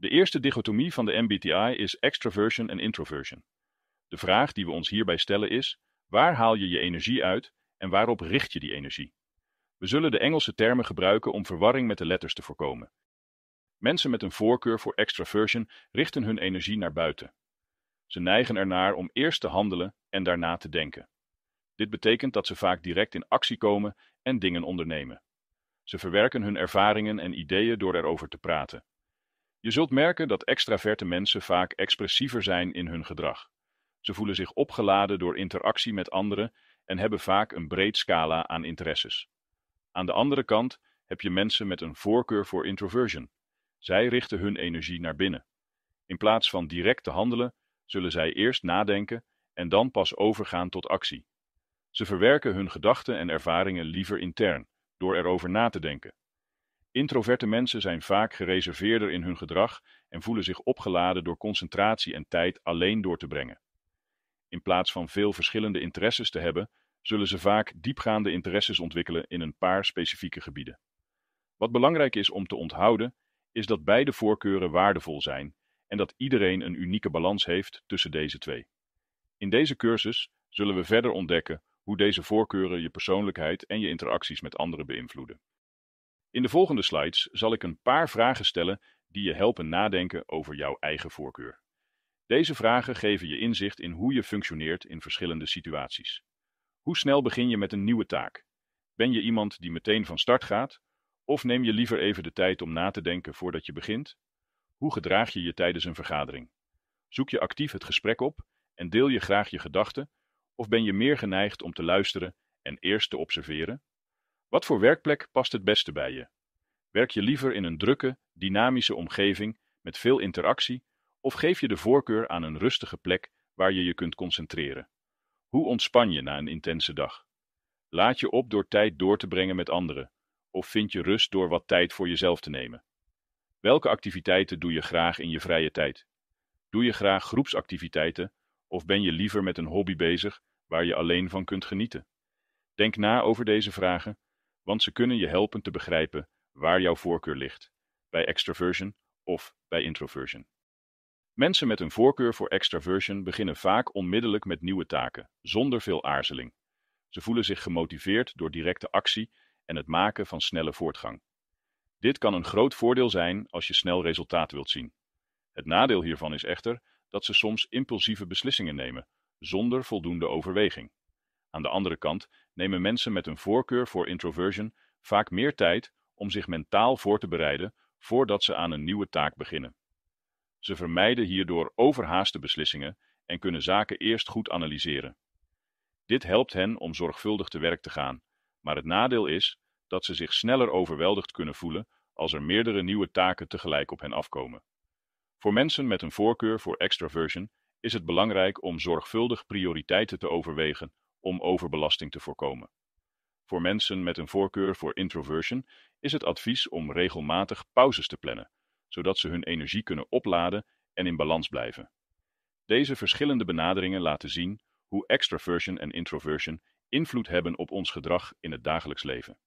De eerste dichotomie van de MBTI is extraversion en introversion. De vraag die we ons hierbij stellen is: waar haal je je energie uit en waarop richt je die energie? We zullen de Engelse termen gebruiken om verwarring met de letters te voorkomen. Mensen met een voorkeur voor extraversion richten hun energie naar buiten. Ze neigen ernaar om eerst te handelen en daarna te denken. Dit betekent dat ze vaak direct in actie komen en dingen ondernemen. Ze verwerken hun ervaringen en ideeën door erover te praten. Je zult merken dat extraverte mensen vaak expressiever zijn in hun gedrag. Ze voelen zich opgeladen door interactie met anderen en hebben vaak een breed scala aan interesses. Aan de andere kant heb je mensen met een voorkeur voor introversion. Zij richten hun energie naar binnen. In plaats van direct te handelen, zullen zij eerst nadenken en dan pas overgaan tot actie. Ze verwerken hun gedachten en ervaringen liever intern, door erover na te denken. Introverte mensen zijn vaak gereserveerder in hun gedrag en voelen zich opgeladen door concentratie en tijd alleen door te brengen. In plaats van veel verschillende interesses te hebben, zullen ze vaak diepgaande interesses ontwikkelen in een paar specifieke gebieden. Wat belangrijk is om te onthouden, is dat beide voorkeuren waardevol zijn en dat iedereen een unieke balans heeft tussen deze twee. In deze cursus zullen we verder ontdekken hoe deze voorkeuren je persoonlijkheid en je interacties met anderen beïnvloeden. In de volgende slides zal ik een paar vragen stellen die je helpen nadenken over jouw eigen voorkeur. Deze vragen geven je inzicht in hoe je functioneert in verschillende situaties. Hoe snel begin je met een nieuwe taak? Ben je iemand die meteen van start gaat? Of neem je liever even de tijd om na te denken voordat je begint? Hoe gedraag je je tijdens een vergadering? Zoek je actief het gesprek op en deel je graag je gedachten? Of ben je meer geneigd om te luisteren en eerst te observeren? Wat voor werkplek past het beste bij je? Werk je liever in een drukke, dynamische omgeving met veel interactie of geef je de voorkeur aan een rustige plek waar je je kunt concentreren? Hoe ontspan je na een intense dag? Laat je op door tijd door te brengen met anderen of vind je rust door wat tijd voor jezelf te nemen? Welke activiteiten doe je graag in je vrije tijd? Doe je graag groepsactiviteiten of ben je liever met een hobby bezig waar je alleen van kunt genieten? Denk na over deze vragen want ze kunnen je helpen te begrijpen waar jouw voorkeur ligt, bij extraversion of bij introversion. Mensen met een voorkeur voor extraversion beginnen vaak onmiddellijk met nieuwe taken, zonder veel aarzeling. Ze voelen zich gemotiveerd door directe actie en het maken van snelle voortgang. Dit kan een groot voordeel zijn als je snel resultaat wilt zien. Het nadeel hiervan is echter dat ze soms impulsieve beslissingen nemen, zonder voldoende overweging. Aan de andere kant nemen mensen met een voorkeur voor introversion vaak meer tijd om zich mentaal voor te bereiden voordat ze aan een nieuwe taak beginnen. Ze vermijden hierdoor overhaaste beslissingen en kunnen zaken eerst goed analyseren. Dit helpt hen om zorgvuldig te werk te gaan, maar het nadeel is dat ze zich sneller overweldigd kunnen voelen als er meerdere nieuwe taken tegelijk op hen afkomen. Voor mensen met een voorkeur voor extraversion is het belangrijk om zorgvuldig prioriteiten te overwegen om overbelasting te voorkomen. Voor mensen met een voorkeur voor introversion is het advies om regelmatig pauzes te plannen, zodat ze hun energie kunnen opladen en in balans blijven. Deze verschillende benaderingen laten zien hoe extraversion en introversion invloed hebben op ons gedrag in het dagelijks leven.